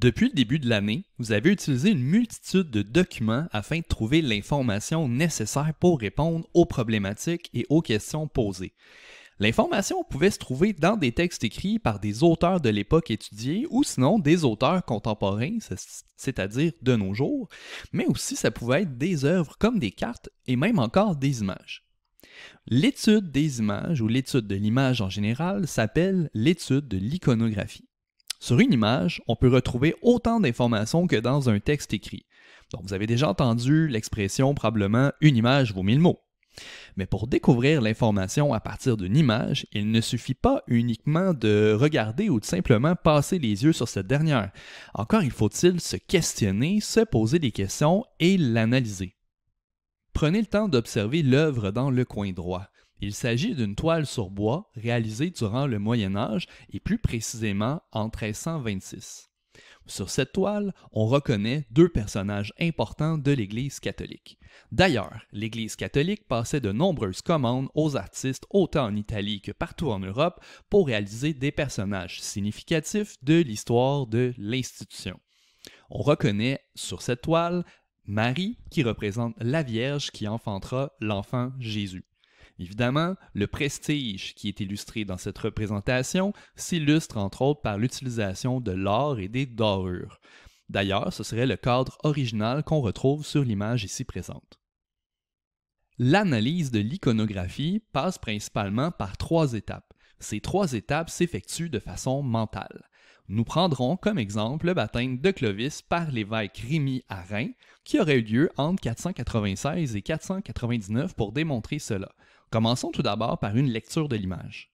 Depuis le début de l'année, vous avez utilisé une multitude de documents afin de trouver l'information nécessaire pour répondre aux problématiques et aux questions posées. L'information pouvait se trouver dans des textes écrits par des auteurs de l'époque étudiée ou sinon des auteurs contemporains, c'est-à-dire de nos jours, mais aussi ça pouvait être des œuvres comme des cartes et même encore des images. L'étude des images ou l'étude de l'image en général s'appelle l'étude de l'iconographie. Sur une image, on peut retrouver autant d'informations que dans un texte écrit. Donc vous avez déjà entendu l'expression probablement une image vaut mille mots. Mais pour découvrir l'information à partir d'une image, il ne suffit pas uniquement de regarder ou de simplement passer les yeux sur cette dernière. Encore il faut-il se questionner, se poser des questions et l'analyser. Prenez le temps d'observer l'œuvre dans le coin droit. Il s'agit d'une toile sur bois réalisée durant le Moyen Âge et plus précisément en 1326. Sur cette toile, on reconnaît deux personnages importants de l'Église catholique. D'ailleurs, l'Église catholique passait de nombreuses commandes aux artistes autant en Italie que partout en Europe pour réaliser des personnages significatifs de l'histoire de l'institution. On reconnaît sur cette toile Marie qui représente la Vierge qui enfantera l'enfant Jésus. Évidemment, le prestige qui est illustré dans cette représentation s'illustre entre autres par l'utilisation de l'or et des dorures. D'ailleurs, ce serait le cadre original qu'on retrouve sur l'image ici présente. L'analyse de l'iconographie passe principalement par trois étapes. Ces trois étapes s'effectuent de façon mentale. Nous prendrons comme exemple le baptême de Clovis par l'évêque Rémi à Reims, qui aurait eu lieu entre 496 et 499 pour démontrer cela. Commençons tout d'abord par une lecture de l'image.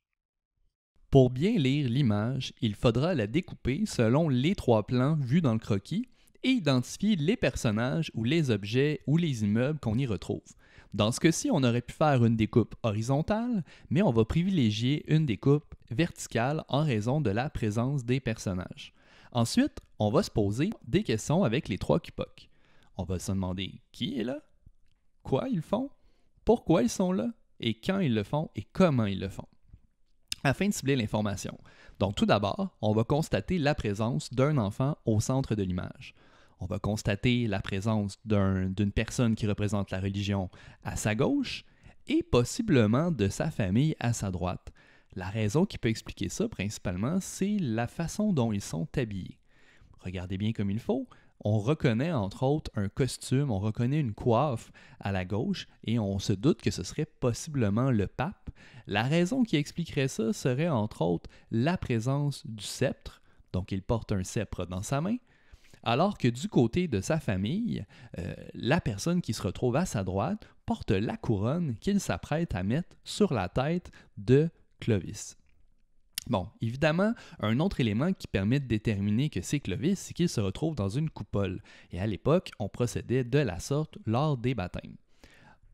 Pour bien lire l'image, il faudra la découper selon les trois plans vus dans le croquis et identifier les personnages ou les objets ou les immeubles qu'on y retrouve. Dans ce cas-ci, on aurait pu faire une découpe horizontale, mais on va privilégier une découpe verticale en raison de la présence des personnages. Ensuite, on va se poser des questions avec les trois quipoques. On va se demander qui est là, quoi ils font, pourquoi ils sont là, et quand ils le font et comment ils le font afin de cibler l'information. Donc tout d'abord, on va constater la présence d'un enfant au centre de l'image on va constater la présence d'une personne qui représente la religion à sa gauche et possiblement de sa famille à sa droite. La raison qui peut expliquer ça principalement, c'est la façon dont ils sont habillés. Regardez bien comme il faut, on reconnaît entre autres un costume, on reconnaît une coiffe à la gauche et on se doute que ce serait possiblement le pape. La raison qui expliquerait ça serait entre autres la présence du sceptre, donc il porte un sceptre dans sa main, alors que du côté de sa famille, euh, la personne qui se retrouve à sa droite porte la couronne qu'il s'apprête à mettre sur la tête de Clovis. Bon, évidemment, un autre élément qui permet de déterminer que c'est Clovis, c'est qu'il se retrouve dans une coupole, et à l'époque, on procédait de la sorte lors des baptêmes.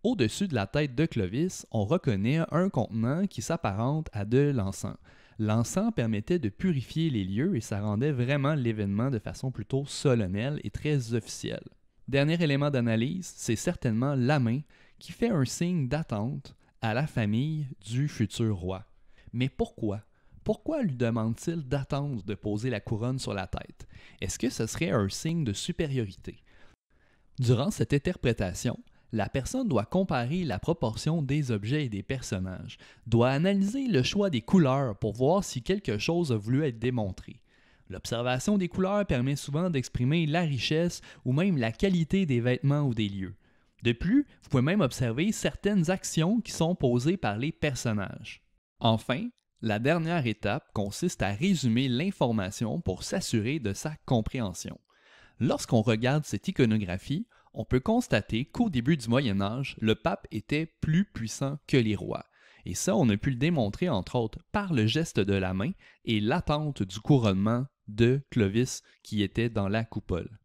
Au-dessus de la tête de Clovis, on reconnaît un contenant qui s'apparente à de l'encens. L'encens permettait de purifier les lieux et ça rendait vraiment l'événement de façon plutôt solennelle et très officielle. Dernier élément d'analyse, c'est certainement la main qui fait un signe d'attente à la famille du futur roi. Mais pourquoi pourquoi lui demande-t-il d'attendre de poser la couronne sur la tête Est-ce que ce serait un signe de supériorité Durant cette interprétation, la personne doit comparer la proportion des objets et des personnages, doit analyser le choix des couleurs pour voir si quelque chose a voulu être démontré. L'observation des couleurs permet souvent d'exprimer la richesse ou même la qualité des vêtements ou des lieux. De plus, vous pouvez même observer certaines actions qui sont posées par les personnages. Enfin, la dernière étape consiste à résumer l'information pour s'assurer de sa compréhension. Lorsqu'on regarde cette iconographie, on peut constater qu'au début du Moyen Âge, le pape était plus puissant que les rois. Et ça, on a pu le démontrer entre autres par le geste de la main et l'attente du couronnement de Clovis qui était dans la coupole.